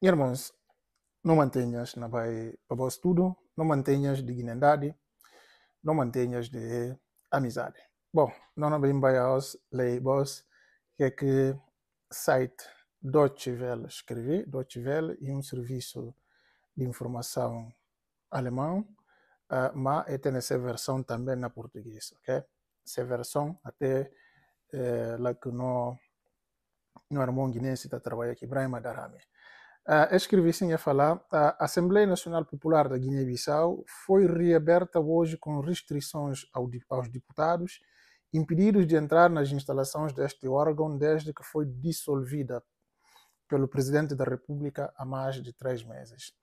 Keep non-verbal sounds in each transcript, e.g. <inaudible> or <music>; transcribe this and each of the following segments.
Irmãos, não mantenhas na bai para tudo, não mantenhas dignidade, não mantenhas de amizade. Bom, não abrimos bai aos leibos, que é que site Deutsche Welle escrevi, Deutsche Welle é um serviço de informação alemão, uh, mas é tem essa versão também na português, ok? Essa versão até uh, lá que no, no irmão guinense está trabalhando aqui, Brahma Darami. Uh, escrevi a falar, a Assembleia Nacional Popular da Guiné-Bissau foi reaberta hoje com restrições ao, aos deputados impedidos de entrar nas instalações deste órgão desde que foi dissolvida pelo Presidente da República há mais de três meses.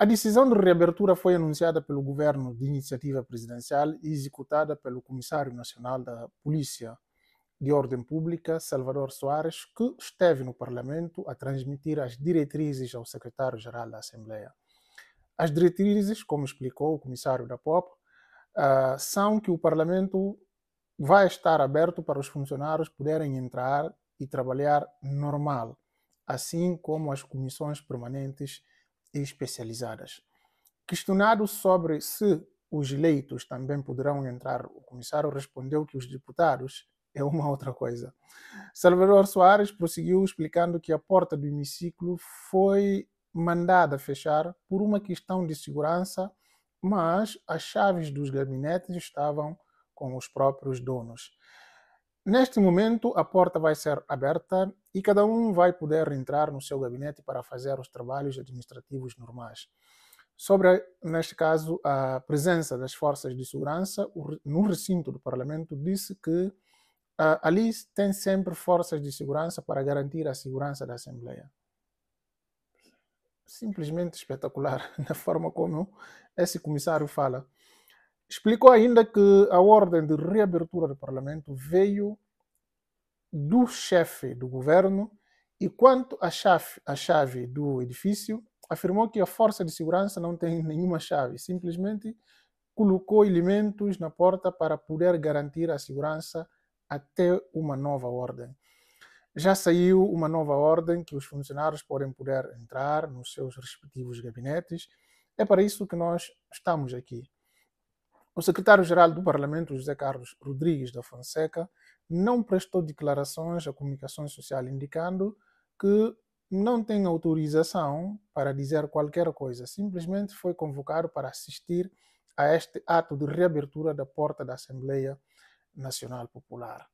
A decisão de reabertura foi anunciada pelo governo de iniciativa presidencial e executada pelo Comissário Nacional da Polícia, de Ordem Pública, Salvador Soares, que esteve no Parlamento a transmitir as diretrizes ao secretário-geral da Assembleia. As diretrizes, como explicou o comissário da POP, uh, ah, são que o Parlamento vai estar aberto para os funcionários poderem entrar e trabalhar normal, assim como as comissões permanentes e especializadas. Questionado sobre se os eleitos também poderão entrar, o comissário respondeu que os deputados é uma <laughs> outra coisa. Salvador Soares prosseguiu explicando que a porta do hemiciclo foi mandada fechar por uma questão de segurança, mas as chaves dos gabinetes estavam com os próprios donos. Neste momento, a porta vai ser aberta e cada um vai poder entrar no seu gabinete para fazer os trabalhos administrativos normais. Sobre, neste caso, a presença das forças de segurança no recinto do Parlamento, disse que ah, ali tem sempre forças de segurança para garantir a segurança da Assembleia. Simplesmente espetacular na <laughs> forma como esse comissário fala. Explicou ainda que a ordem de reabertura do parlamento veio do chefe do governo e quanto à chave, à chave do edifício, afirmou que a força de segurança não tem <laughs> nenhuma chave, simplesmente colocou elementos na porta para poder garantir a segurança até uma nova ordem. Já saiu uma nova ordem que os funcionários podem poder entrar nos seus respectivos gabinetes. É para isso que nós estamos aqui. O secretário-geral do Parlamento, José Carlos Rodrigues da Fonseca, não prestou declarações à comunicação social indicando que não tem autorização para dizer qualquer coisa, simplesmente foi convocado para assistir a este ato de reabertura da porta da Assembleia Nacional Popular.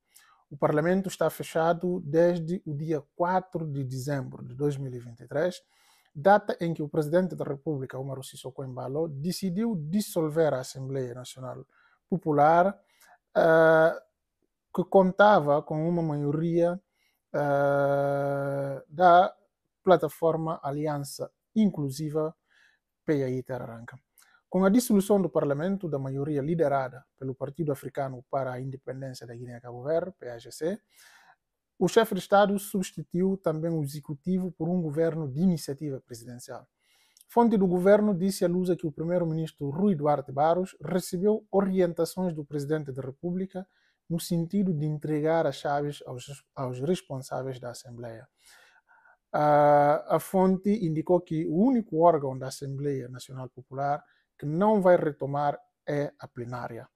O Parlamento está fechado desde o dia 4 de dezembro de 2023, data em que o Presidente da República, Omar Sissoko Embalo, decidiu dissolver a Assembleia Nacional Popular, uh, que contava com uma maioria uh, da plataforma Aliança Inclusiva PAI Terra Arranca. Com a dissolução do parlamento, da maioria liderada pelo Partido Africano para a Independência da Guiné-Cabo Verde, PAGC, o chefe de Estado substituiu também o executivo por um governo de iniciativa presidencial. Fonte do governo disse à Lusa que o primeiro-ministro Rui Duarte Barros recebeu orientações do presidente da República no sentido de entregar as chaves aos, aos responsáveis da Assembleia. Uh, a fonte indicou que o único órgão da Assembleia Nacional Popular que não vai retomar é a plenária.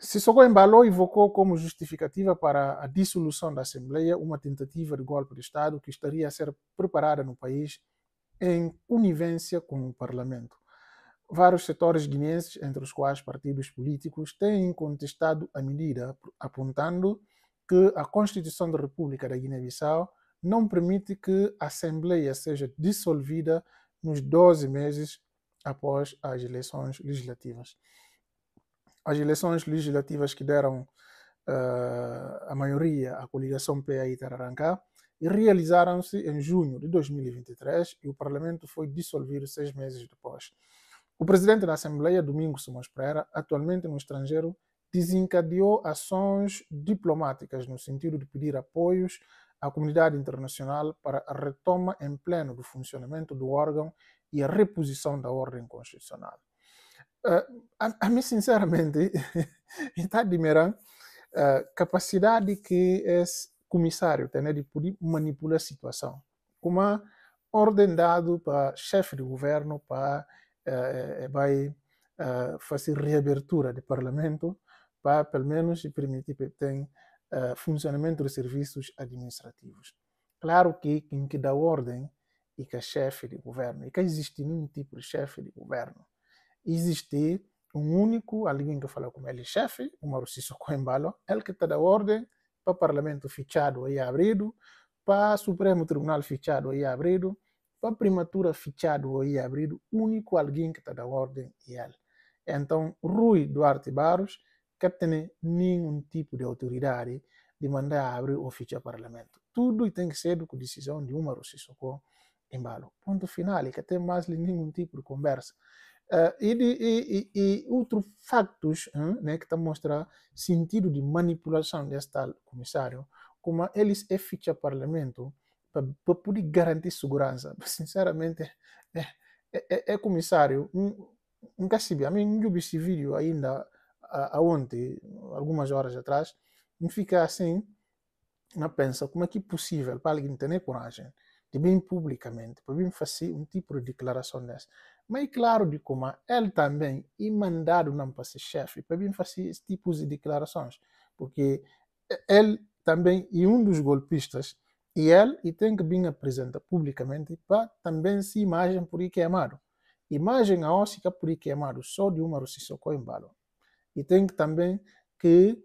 Sissoko Embalo invocou como justificativa para a dissolução da Assembleia uma tentativa de golpe de Estado que estaria a ser preparada no país em conivência com o Parlamento. Vários setores guineenses, entre os quais partidos políticos, têm contestado a medida, apontando que a Constituição da República da Guiné-Bissau não permite que a Assembleia seja dissolvida nos 12 meses após as eleições legislativas. As eleições legislativas que deram uh, a maioria à coligação PAI Tararancá realizaram-se em junho de 2023 e o parlamento foi dissolvido seis meses depois. O presidente da Assembleia, Domingos Simões Pereira, atualmente no estrangeiro, desencadeou ações diplomáticas no sentido de pedir apoios à comunidade internacional para a retoma em pleno do funcionamento do órgão e a reposição da ordem constitucional. Uh, a, a mim, sinceramente, <laughs> está de Meran, a eh, capacidade que esse comissário tem né, de poder manipular a situação. Uma é ordem dada para chefe de governo para, uh, vai uh, fazer reabertura do parlamento para, pelo menos, permitir que tenha eh, funcionamento dos serviços administrativos. Claro que quem que dá ordem e que é chefe de governo, e que existe nenhum tipo de chefe de governo. Existe um único, alguém que fala com ele, chefe, o Maurício Coimbalo, ele que está da ordem para o parlamento fichado e abrido, para o Supremo Tribunal fichado e abrido, para a primatura fichado e abrido, único alguém que está da ordem e ele. Então, Rui Duarte Barros quer tem nenhum tipo de autoridade de mandar abrir o ao parlamento. Tudo tem que ser com decisão de uma Rossissoko embalo. Ponto final, que tem mais nenhum tipo de conversa. Uh, e, de, e, e, e outros factos né, que tá mostrar sentido de manipulação deste tal comissário, como eles é ficha parlamento para poder garantir segurança. <laughs> Sinceramente, é, eh, é, é comissário, nunca se vê. A mim, não vi esse vídeo ainda a, a ontem, algumas horas atrás, me fica assim na pensa como é que é possível para alguém ter coragem de bem publicamente, para bem fazer um tipo de declaração dessa. Mas é claro de como ele também é mandado não para ser chefe, para bem fazer esse tipo de declarações, porque ele também é um dos golpistas e ele e tem que bem apresentar publicamente para também se imagem por que é amado. Imagem a óssica por que é amado só de uma Rossissoko com balão. E tem também que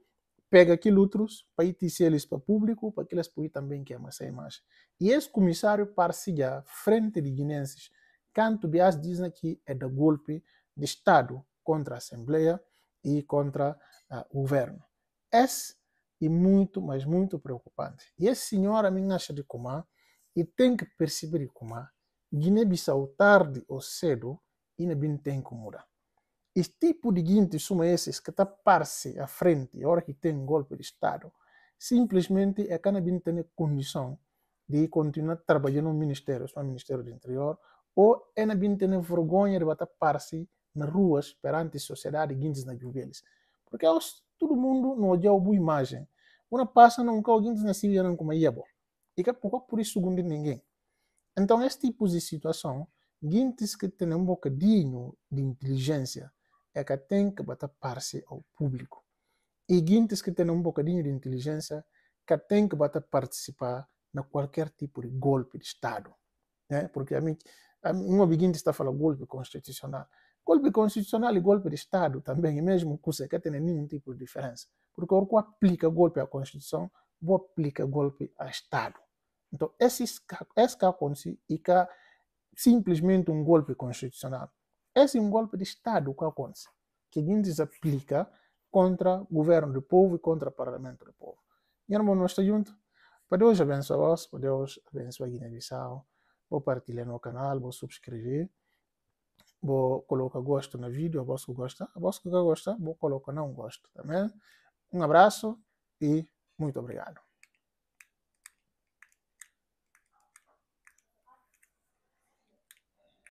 pega aquilo outros para ir dizer eles para o público, para que eles possam também que essa imagem. E esse comissário parcia frente de guinenses, canto bias dizem que é da golpe de Estado contra a Assembleia e contra uh, o governo. Esse é muito, mas muito preocupante. E esse senhor a mim acha de comar e tem que perceber que comar Guiné-Bissau tarde ou cedo e não tem como mudar. Este tipo de guintes são esses que está parse à frente, a hora que tem um golpe de Estado. Simplesmente é que não tem condição de continuar trabalhando no Ministério, no Ministério do Interior, ou não tem vergonha de bater parse nas ruas perante a sociedade guintes na juvelis. Porque todo mundo não odia a boa imagem. Uma passa não quer guintes na Síria não como ia bom. E que pouco por isso segundo ninguém. Então, esse tipo de situação, guintes que têm um bocadinho de inteligência, é que tem que bater parte ao público. E guintes que têm um bocadinho de inteligência, que tem que participar na qualquer tipo de golpe de Estado. Né? Porque a mim, a um está falando golpe constitucional. Golpe constitucional e golpe de Estado também, e mesmo que você tem nenhum tipo de diferença. Porque o que aplica golpe à Constituição, vou aplica golpe ao Estado. Então, esse, esse que acontece e que simplesmente um golpe constitucional. Esse é assim, um golpe de Estado que acontece, que Guindes aplica contra o governo do povo e contra o parlamento do povo. E irmão, nós estamos juntos. Para Deus abençoe vos, para Deus abençoe a Guiné-Bissau. Vou partilhar no canal, vou subscrever, vou colocar gosto no vídeo, a vosso que gosta, a vosso que gosta, vou colocar não gosto também. Um abraço e muito obrigado.